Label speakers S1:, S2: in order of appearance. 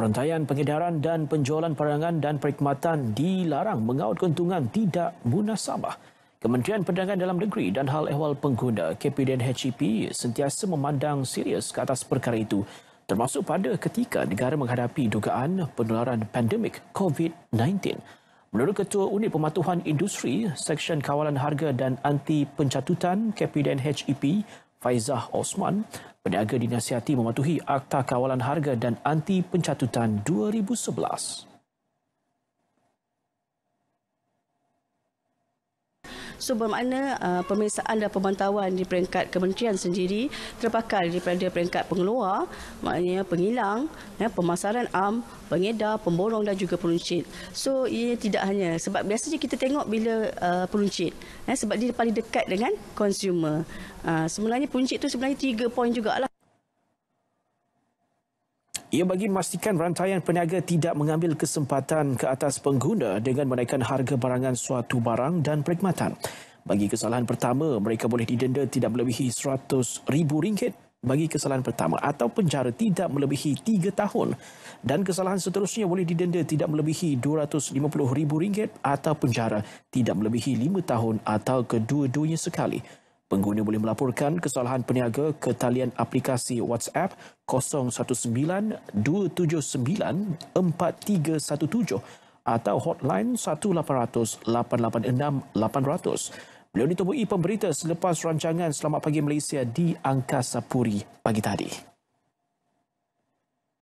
S1: Rantaian pengedaran dan penjualan perangan dan perkhidmatan dilarang mengaut keuntungan tidak munasabah. Kementerian Perdagangan Dalam Negeri dan Hal Ehwal Pengguna KPDN HEP sentiasa memandang serius ke atas perkara itu termasuk pada ketika negara menghadapi dugaan penularan pandemik COVID-19. Menurut Ketua Unit Pematuhan Industri, Seksyen Kawalan Harga dan Anti Pencatutan KPDN HEP, Faizah Osman, peniaga dinasihati mematuhi Akta Kawalan Harga dan Anti Pencatutan 2011.
S2: So bermakna uh, pemeriksaan dan pemantauan di peringkat kementerian sendiri terpakai daripada peringkat pengeluar, maknanya pengilang, ya, pemasaran am, pengedar, pemborong dan juga peruncit. So ia tidak hanya sebab biasanya kita tengok bila uh, peruncit ya, sebab dia paling dekat dengan konsumer. Uh, sebenarnya peruncit itu sebenarnya tiga poin juga lah.
S1: Ia bagi memastikan rantaian peniaga tidak mengambil kesempatan ke atas pengguna dengan menaikkan harga barangan suatu barang dan perkhidmatan. Bagi kesalahan pertama, mereka boleh didenda tidak melebihi rm ringgit bagi kesalahan pertama atau penjara tidak melebihi 3 tahun dan kesalahan seterusnya boleh didenda tidak melebihi RM250,000 atau penjara tidak melebihi 5 tahun atau kedua-duanya sekali. Pengguna boleh melaporkan kesalahan peniaga ke talian aplikasi WhatsApp 019-279-4317 atau hotline 1 886 800 Beliau ditemui pemberita selepas rancangan Selamat Pagi Malaysia di Angkasa Puri pagi tadi.